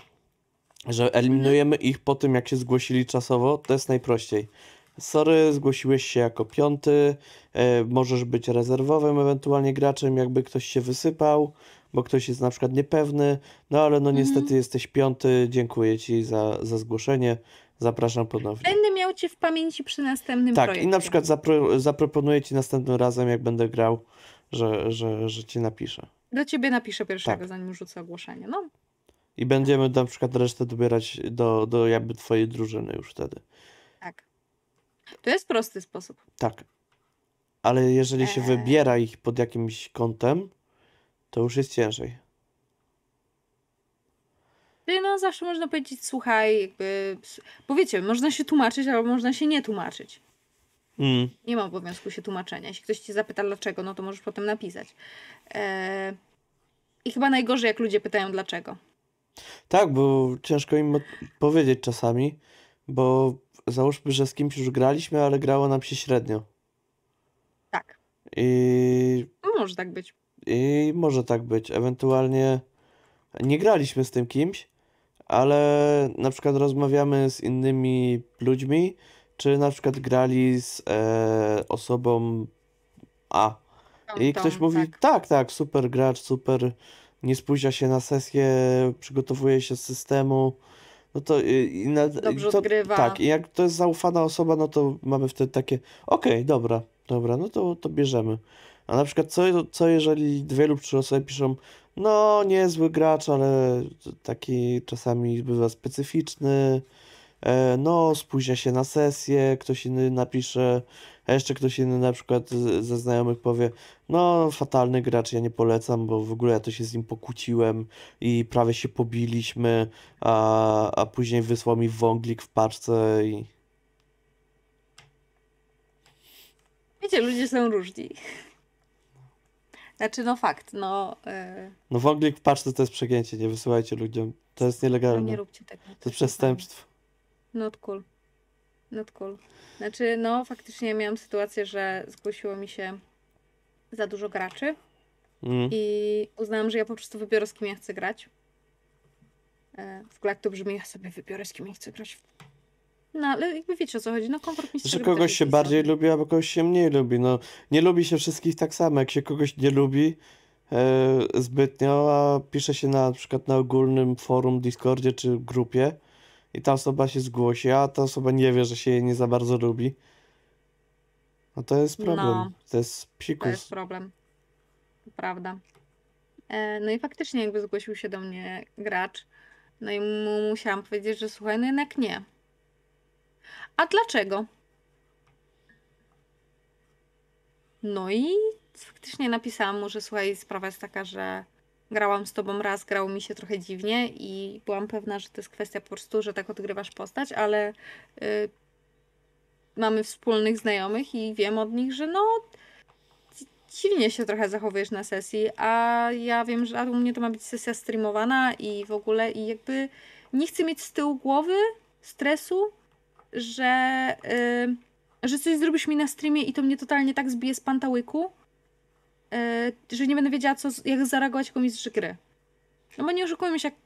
że eliminujemy ich po tym, jak się zgłosili czasowo, to jest najprościej. Sorry, zgłosiłeś się jako piąty, e, możesz być rezerwowym ewentualnie graczem, jakby ktoś się wysypał, bo ktoś jest na przykład niepewny, no ale no niestety mhm. jesteś piąty, dziękuję Ci za, za zgłoszenie, zapraszam ponownie. Będę miał Cię w pamięci przy następnym Tak, projekcie. i na przykład zapro, zaproponuję Ci następnym razem, jak będę grał, że, że, że Ci napiszę. Do Ciebie napiszę pierwszego, tak. zanim rzucę ogłoszenie, no. I będziemy na przykład resztę dobierać do, do jakby twojej drużyny już wtedy. Tak. To jest prosty sposób. Tak. Ale jeżeli się e. wybiera ich pod jakimś kątem, to już jest ciężej. No, zawsze można powiedzieć, słuchaj, jakby. Powiecie, można się tłumaczyć, albo można się nie tłumaczyć. Mm. Nie ma obowiązku się tłumaczenia. Jeśli ktoś cię zapyta dlaczego, no to możesz potem napisać. Eee... I chyba najgorzej, jak ludzie pytają dlaczego. Tak, bo ciężko im powiedzieć czasami, bo załóżmy, że z kimś już graliśmy, ale grało nam się średnio. Tak. I... No, może tak być. I może tak być. Ewentualnie nie graliśmy z tym kimś, ale na przykład rozmawiamy z innymi ludźmi, czy na przykład grali z e, osobą A. I ktoś mówi, tak. tak, tak, super gracz, super nie spóźnia się na sesję, przygotowuje się z systemu. No to, y, i na, Dobrze to, odgrywa. Tak, i jak to jest zaufana osoba, no to mamy wtedy takie, okej, okay, dobra, dobra, no to, to bierzemy. A na przykład co, co jeżeli dwie lub trzy osoby piszą, no niezły gracz, ale taki czasami bywa specyficzny, e, no spóźnia się na sesję, ktoś inny napisze, a jeszcze ktoś inny na przykład ze znajomych powie, no fatalny gracz, ja nie polecam, bo w ogóle ja to się z nim pokłóciłem i prawie się pobiliśmy, a, a później wysłał mi wąglik w paczce i... Wiecie, ludzie są różni. Znaczy, no fakt, no... Yy... No wąglik w paczce to jest przegięcie, nie wysyłajcie ludziom. To jest nielegalne. No nie róbcie tego. To jest tak przestępstwo. Not cool. Not cool. Znaczy, no faktycznie miałam sytuację, że zgłosiło mi się za dużo graczy mm. i uznałam, że ja po prostu wybiorę z kim ja chcę grać. E, w ogóle to brzmi, ja sobie wybiorę z kim ja chcę grać. No, ale jakby wiecie o co chodzi, no komfort mi się Że kogoś się bardziej lubi, albo kogoś się mniej lubi, no. Nie lubi się wszystkich tak samo, jak się kogoś nie lubi e, zbytnio, a pisze się na, na przykład na ogólnym forum, Discordzie czy grupie, i ta osoba się zgłosi, a ta osoba nie wie, że się jej nie za bardzo lubi. No to jest no. problem. No, to jest psikus. To jest problem. Prawda. E, no i faktycznie jakby zgłosił się do mnie gracz, no i mu musiałam powiedzieć, że słuchaj, no jednak nie. A dlaczego? No i faktycznie napisałam mu, że słuchaj, sprawa jest taka, że grałam z tobą raz, grało mi się trochę dziwnie i byłam pewna, że to jest kwestia po prostu, że tak odgrywasz postać, ale y, mamy wspólnych znajomych i wiem od nich, że no dziwnie się trochę zachowujesz na sesji, a ja wiem, że u mnie to ma być sesja streamowana i w ogóle i jakby nie chcę mieć z tyłu głowy stresu, że, y, że coś zrobisz mi na streamie i to mnie totalnie tak zbije z pantałyku, E, że nie będę wiedziała, co, jak zareagować jako mistrz gry. No bo nie oszukujmy się, jak,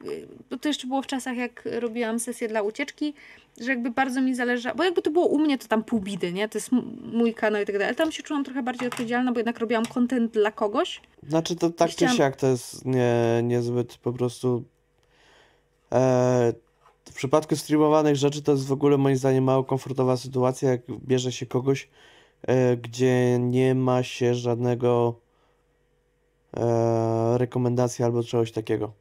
e, to jeszcze było w czasach, jak robiłam sesję dla ucieczki, że jakby bardzo mi zależało, bo jakby to było u mnie, to tam pół bidy, nie? To jest mój kanał i tak dalej, ale tam się czułam trochę bardziej odpowiedzialna, bo jednak robiłam content dla kogoś. Znaczy to tak Chciałam... czy siak, to jest nie, niezbyt po prostu... E, w przypadku streamowanych rzeczy to jest w ogóle moim zdaniem mało komfortowa sytuacja, jak bierze się kogoś, e, gdzie nie ma się żadnego e, rekomendacji albo czegoś takiego.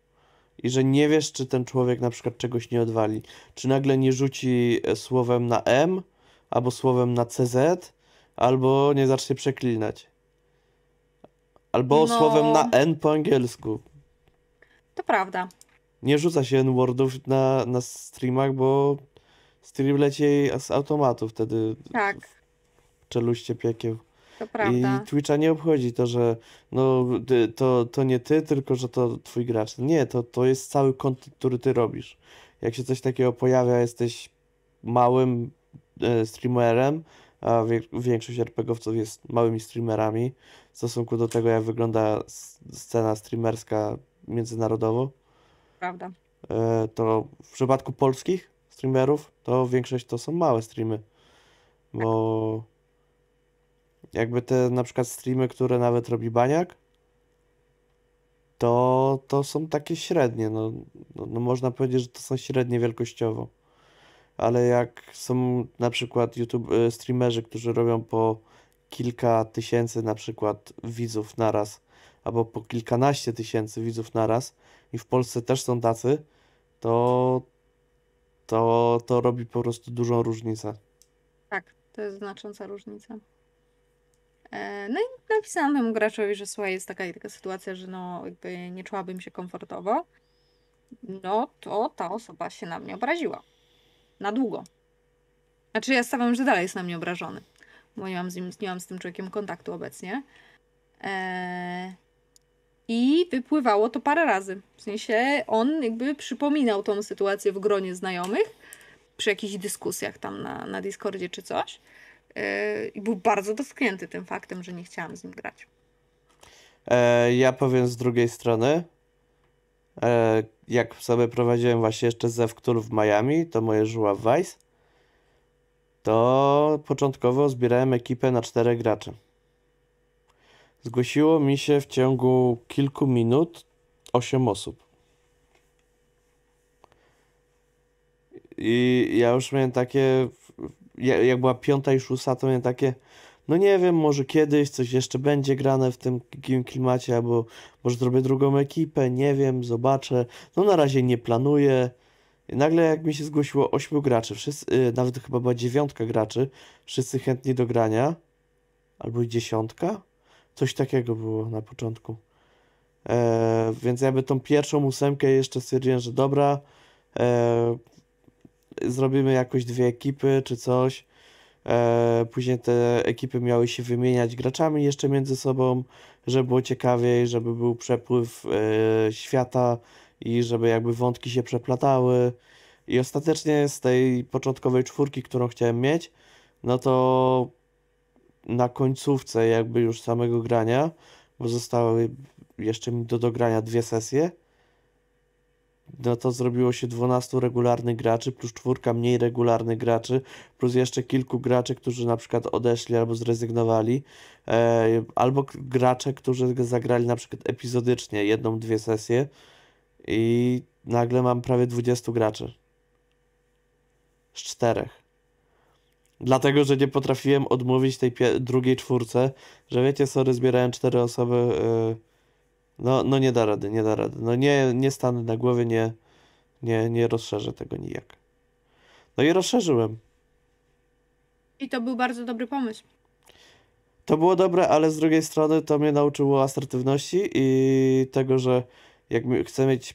I że nie wiesz, czy ten człowiek na przykład czegoś nie odwali. Czy nagle nie rzuci e, słowem na M, albo słowem na CZ, albo nie zacznie przeklinać. Albo no... słowem na N po angielsku. To prawda. Nie rzuca się N-wordów na, na streamach, bo stream leci z automatu wtedy. Tak. czeluście piekieł prawda. I Twitcha nie obchodzi to, że no, to, to nie ty, tylko że to twój gracz. Nie, to, to jest cały kontent, który ty robisz. Jak się coś takiego pojawia, jesteś małym e, streamerem, a większość RPGowców jest małymi streamerami w stosunku do tego, jak wygląda scena streamerska międzynarodowo. Prawda. E, to w przypadku polskich streamerów, to większość to są małe streamy, bo jakby te na przykład streamy, które nawet robi Baniak, to, to są takie średnie. No, no, no, można powiedzieć, że to są średnie wielkościowo. Ale jak są na przykład YouTube y, streamerzy, którzy robią po kilka tysięcy na przykład widzów naraz, albo po kilkanaście tysięcy widzów naraz i w Polsce też są tacy, to, to, to robi po prostu dużą różnicę. Tak, to jest znacząca różnica. E, no i napisałam temu graczowi, że słuchaj, jest taka i taka sytuacja, że no jakby nie czułabym się komfortowo. No to ta osoba się na mnie obraziła. Na długo. Znaczy ja stawiam, że dalej jest na mnie obrażony. Bo nie mam z nim, nie mam z tym człowiekiem kontaktu obecnie. Eee... I wypływało to parę razy. W sensie on jakby przypominał tą sytuację w gronie znajomych przy jakichś dyskusjach tam na, na Discordzie czy coś. Yy, i był bardzo dotknięty tym faktem, że nie chciałam z nim grać. E, ja powiem z drugiej strony, e, jak sobie prowadziłem właśnie jeszcze Zew w Miami, to moje żuła Vice, to początkowo zbierałem ekipę na czterech graczy. Zgłosiło mi się w ciągu kilku minut osiem osób. I ja już miałem takie jak była piąta i szósta, to miałem takie, no nie wiem, może kiedyś coś jeszcze będzie grane w tym klimacie, albo może zrobię drugą ekipę, nie wiem, zobaczę. No na razie nie planuję. I nagle jak mi się zgłosiło ośmiu graczy, wszyscy, y, nawet chyba była dziewiątka graczy, wszyscy chętni do grania, albo dziesiątka, coś takiego było na początku. Eee, więc jakby tą pierwszą ósemkę jeszcze stwierdziłem, że dobra, eee, zrobimy jakoś dwie ekipy czy coś. E, później te ekipy miały się wymieniać graczami jeszcze między sobą, żeby było ciekawiej, żeby był przepływ e, świata i żeby jakby wątki się przeplatały. I ostatecznie z tej początkowej czwórki, którą chciałem mieć, no to na końcówce jakby już samego grania, bo zostały jeszcze mi do dogrania dwie sesje, no to zrobiło się 12 regularnych graczy, plus czwórka mniej regularnych graczy, plus jeszcze kilku graczy, którzy na przykład odeszli albo zrezygnowali, e, albo gracze, którzy zagrali na przykład epizodycznie jedną, dwie sesje i nagle mam prawie 20 graczy. Z czterech. Dlatego, że nie potrafiłem odmówić tej drugiej czwórce, że wiecie, sorry, zbierałem cztery osoby, yy, no, no nie da rady, nie da rady. No nie, nie stanę na głowie, nie, nie, nie rozszerzę tego nijak. No i rozszerzyłem. I to był bardzo dobry pomysł. To było dobre, ale z drugiej strony to mnie nauczyło asertywności i tego, że jak chcę mieć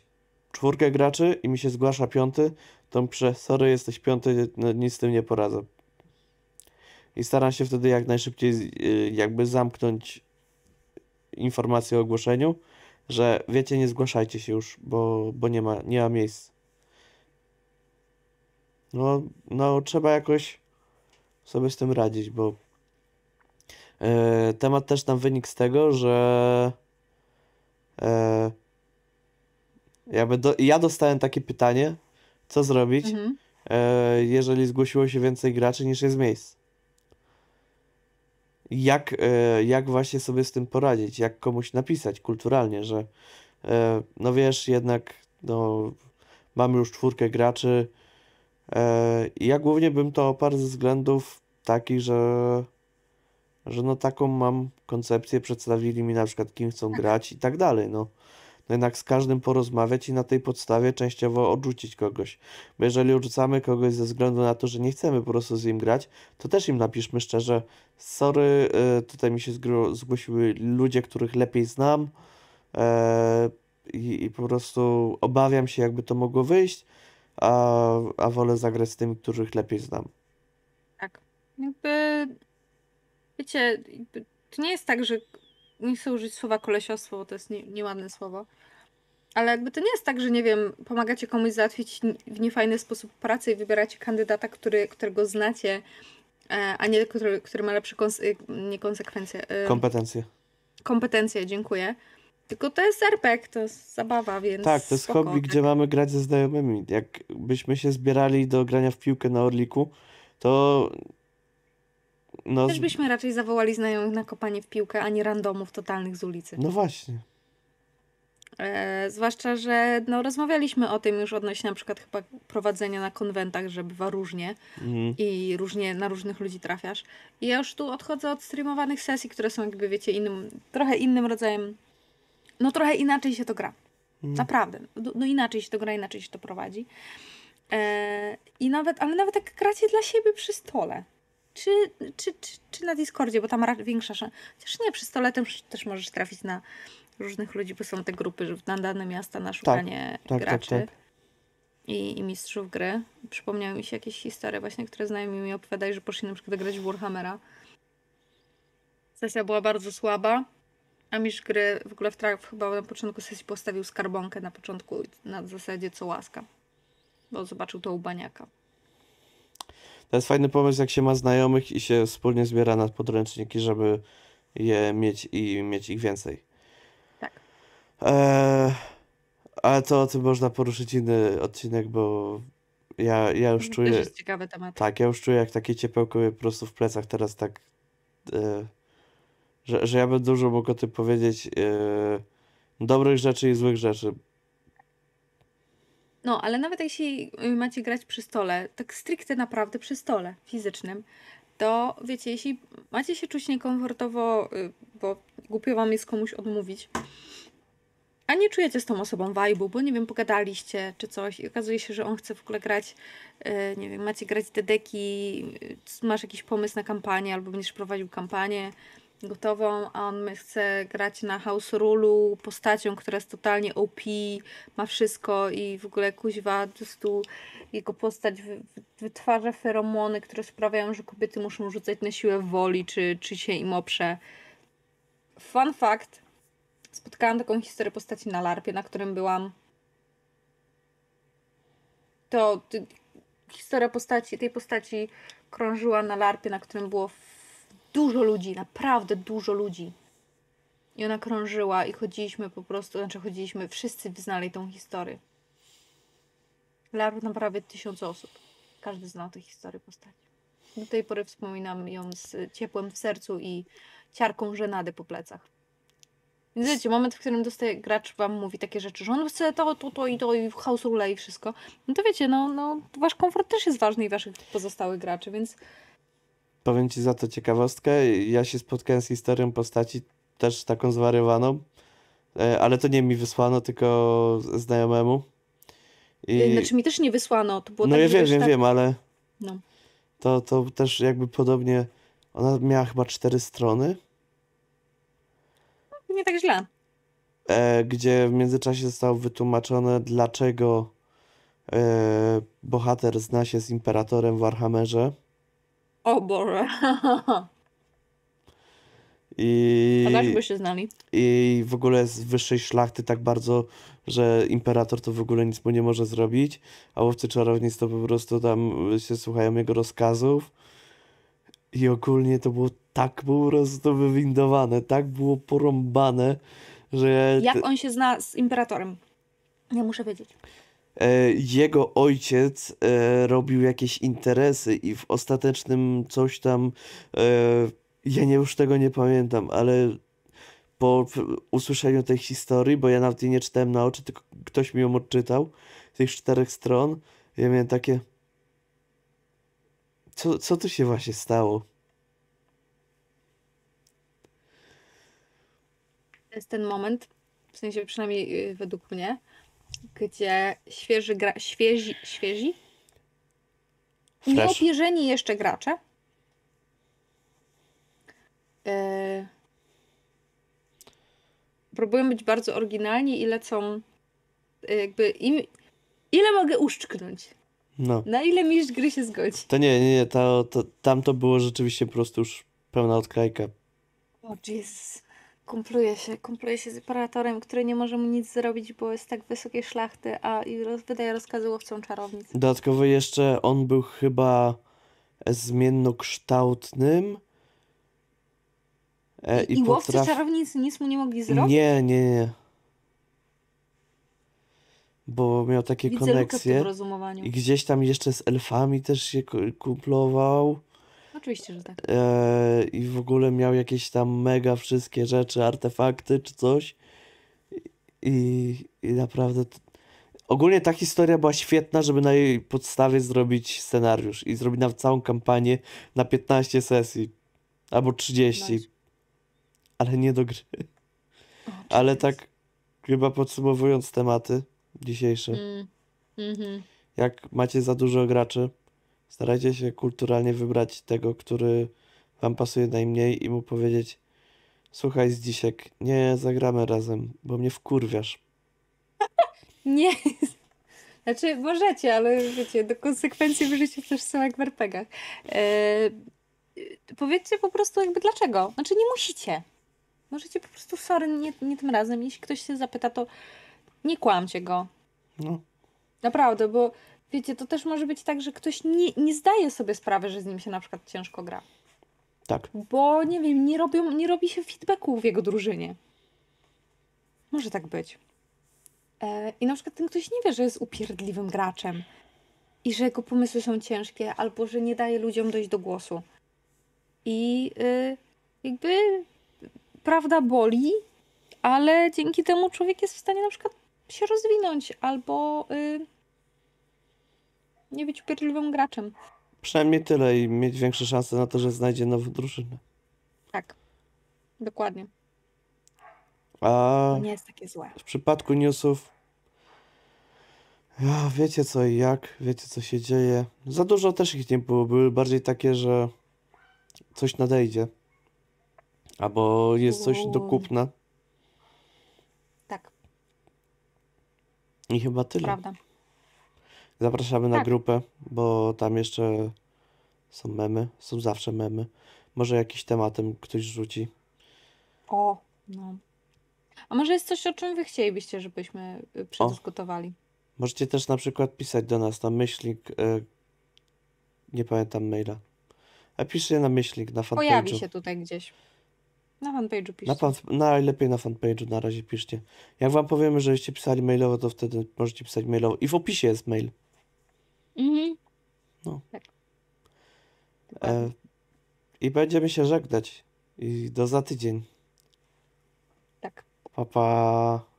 czwórkę graczy i mi się zgłasza piąty, to prze, sorry, jesteś piąty, no nic z tym nie poradzę. I staram się wtedy jak najszybciej y, jakby zamknąć informację o ogłoszeniu że wiecie, nie zgłaszajcie się już, bo, bo nie, ma, nie ma miejsc. No, no, trzeba jakoś sobie z tym radzić, bo e, temat też nam wynikł z tego, że yy, jakby do, ja dostałem takie pytanie, co zrobić, mhm. E, jeżeli zgłosiło się więcej graczy niż jest miejsc jak, e, jak właśnie sobie z tym poradzić, jak komuś napisać kulturalnie, że e, no wiesz, jednak no, mamy już czwórkę graczy. E, ja głównie bym to oparł ze względów takich, że, że no taką mam koncepcję, przedstawili mi na przykład kim chcą tak. grać i tak dalej, no jednak z każdym porozmawiać i na tej podstawie częściowo odrzucić kogoś. Bo jeżeli odrzucamy kogoś ze względu na to, że nie chcemy po prostu z nim grać, to też im napiszmy szczerze, sorry, y, tutaj mi się zgłosiły ludzie, których lepiej znam e, i, po prostu obawiam się, jakby to mogło wyjść, a, a wolę zagrać z tymi, których lepiej znam. Tak. Jakby, wiecie, to nie jest tak, że nie chcę użyć słowa kolesiostwo, bo to jest nie, nieładne słowo. Ale jakby to nie jest tak, że nie wiem, pomagacie komuś załatwić w niefajny sposób pracę i wybieracie kandydata, który, którego znacie, e, a nie który, który ma lepsze konse nie konsekwencje. Y, kompetencje. Kompetencje, dziękuję. Tylko to jest RPG, to jest zabawa, więc. Tak, to jest spoko, hobby, tak. gdzie mamy grać ze znajomymi. Jakbyśmy się zbierali do grania w piłkę na Orliku, to no, Też byśmy raczej zawołali znajomych na kopanie w piłkę, a nie randomów totalnych z ulicy. No właśnie. E, zwłaszcza, że no, rozmawialiśmy o tym już odnośnie na przykład chyba prowadzenia na konwentach, że bywa różnie mhm. i różnie na różnych ludzi trafiasz. I ja już tu odchodzę od streamowanych sesji, które są jakby, wiecie, innym, trochę innym rodzajem. No trochę inaczej się to gra. Mhm. Naprawdę. No, no inaczej się to gra, inaczej się to prowadzi. E, I nawet, ale nawet jak gracie dla siebie przy stole czy, czy, czy, czy na Discordzie, bo tam większa szansa. Chociaż nie, przy stole też możesz trafić na różnych ludzi, bo są te grupy na dane miasta na tak, szukanie tak, tak, graczy. Tak, i, i mistrzów gry. Przypomniały mi się jakieś historie właśnie, które znajomi mi opowiadają, że poszli na przykład grać w Warhammera. Sesja była bardzo słaba, a mistrz gry w ogóle w trakcie, chyba na początku sesji postawił skarbonkę na początku na zasadzie co łaska, bo zobaczył to u baniaka. To jest fajny pomysł, jak się ma znajomych i się wspólnie zbiera na podręczniki, żeby je mieć i mieć ich więcej. Tak. Eee, ale to o tym można poruszyć inny odcinek, bo ja, ja już czuję... To jest ciekawy temat. Tak, ja już czuję jak takie ciepełko po prostu w plecach teraz tak... E, że, że ja bym dużo mógł o tym powiedzieć e, dobrych rzeczy i złych rzeczy, no, ale nawet jeśli y, macie grać przy stole, tak stricte naprawdę przy stole fizycznym, to wiecie, jeśli macie się czuć niekomfortowo, y, bo głupio wam jest komuś odmówić, a nie czujecie z tą osobą wajbu, bo nie wiem, pogadaliście czy coś i okazuje się, że on chce w ogóle grać, y, nie wiem, macie grać te deki, masz jakiś pomysł na kampanię albo będziesz prowadził kampanię, gotową, a on chce grać na house rulu postacią, która jest totalnie OP, ma wszystko i w ogóle kuźwa, po prostu jego postać wytwarza feromony, które sprawiają, że kobiety muszą rzucać na siłę woli, czy, czy się im oprze. Fun fact, spotkałam taką historię postaci na LARPie, na którym byłam. To historia postaci, tej postaci krążyła na LARPie, na którym było dużo ludzi, naprawdę dużo ludzi. I ona krążyła i chodziliśmy po prostu, znaczy chodziliśmy, wszyscy znali tą historię. Larw na prawie tysiąc osób. Każdy znał tę historię postaci. Do tej pory wspominam ją z ciepłem w sercu i ciarką żenady po plecach. Więc wiecie, moment, w którym dostaje, gracz wam mówi takie rzeczy, że on chce to, to, to i to i house rule i wszystko, no to wiecie, no, no wasz komfort też jest ważny i waszych pozostałych graczy, więc Powiem ci za to ciekawostkę. Ja się spotkałem z historią postaci, też taką zwariowaną, e, ale to nie mi wysłano, tylko znajomemu. I... E, znaczy mi też nie wysłano. To było no tak, ja wiem, wiem, tak... wiem, ale no. to, to też jakby podobnie, ona miała chyba cztery strony. Nie tak źle. E, gdzie w międzyczasie zostało wytłumaczone, dlaczego bohater zna się z imperatorem w Warhammerze o Boże. I, tak by się znali. I w ogóle z wyższej szlachty tak bardzo, że imperator to w ogóle nic mu nie może zrobić, a łowcy czarownic to po prostu tam się słuchają jego rozkazów. I ogólnie to było tak po prostu wywindowane, tak było porąbane, że... Jak on się zna z imperatorem? Nie muszę wiedzieć. E, jego ojciec e, robił jakieś interesy i w ostatecznym coś tam, e, ja nie, już tego nie pamiętam, ale po usłyszeniu tej historii, bo ja nawet jej nie czytałem na oczy, tylko ktoś mi ją odczytał z tych czterech stron, ja miałem takie co, co tu się właśnie stało? To jest ten moment, w sensie przynajmniej y, według mnie, gdzie świeży gra... świezi... świezi? Nieopierzeni jeszcze gracze yy... próbują być bardzo oryginalni i lecą e, jakby im... ile mogę uszczknąć. No. Na ile mistrz gry się zgodzi. To nie, nie, nie to, to, tam to było rzeczywiście po prostu już pełna odklejka. O oh, Jezus kumpluje się, kumpluje się z imperatorem, który nie może mu nic zrobić, bo jest tak wysokiej szlachty, a i roz, wydaje rozkazy łowcom czarownic. Dodatkowo jeszcze on był chyba zmiennokształtnym. E, I, i, I łowcy czarownic nic mu nie mogli zrobić? Nie, nie, nie. Bo miał takie Widzę koneksje. I gdzieś tam jeszcze z elfami też się kumplował. Oczywiście, że tak. E, I w ogóle miał jakieś tam mega wszystkie rzeczy, artefakty czy coś. I, i naprawdę. Ogólnie ta historia była świetna, żeby na jej podstawie zrobić scenariusz i zrobić nam całą kampanię na 15 sesji albo 30. Ale nie do gry. O, Ale tak chyba podsumowując tematy dzisiejsze. Mm. Mm -hmm. Jak macie za dużo graczy, starajcie się kulturalnie wybrać tego, który wam pasuje najmniej i mu powiedzieć słuchaj Zdzisiek, nie zagramy razem, bo mnie wkurwiasz. nie. Znaczy możecie, ale wiecie, do konsekwencji w życiu też są jak w RPGach. E, powiedzcie po prostu jakby dlaczego. Znaczy nie musicie. Możecie po prostu, sorry, nie, nie tym razem. Jeśli ktoś się zapyta, to nie kłamcie go. No. Naprawdę, bo Wiecie, to też może być tak, że ktoś nie, nie zdaje sobie sprawy, że z nim się na przykład ciężko gra. Tak. Bo nie wiem, nie, robią, nie robi się feedbacku w jego drużynie. Może tak być. E, I na przykład ten ktoś nie wie, że jest upierdliwym graczem i że jego pomysły są ciężkie, albo że nie daje ludziom dojść do głosu. I y, jakby prawda boli, ale dzięki temu człowiek jest w stanie na przykład się rozwinąć albo. Y, nie być upierdliwym graczem. Przynajmniej tyle i mieć większe szanse na to, że znajdzie nową drużynę. Tak, dokładnie. A nie jest takie złe. W przypadku newsów ja, wiecie co i jak, wiecie co się dzieje. Za dużo też ich nie było, były bardziej takie, że coś nadejdzie. Albo jest coś do kupna. Tak. I chyba tyle. Prawda. Zapraszamy tak. na grupę, bo tam jeszcze są memy, są zawsze memy. Może jakiś tematem ktoś rzuci. O, no. A może jest coś, o czym wy chcielibyście, żebyśmy y, przedyskutowali? O. Możecie też na przykład pisać do nas na myślnik, y, nie pamiętam maila. A piszcie na myślnik, na fanpage'u. Pojawi się tutaj gdzieś. Na fanpage'u piszcie. Na najlepiej na fanpage'u na razie piszcie. Jak wam powiemy, żeście pisali mailowo, to wtedy możecie pisać mailowo. I w opisie jest mail. Mhm. No. Tak. E, I będziemy się żegnać. I do za tydzień. Tak. Pa, pa.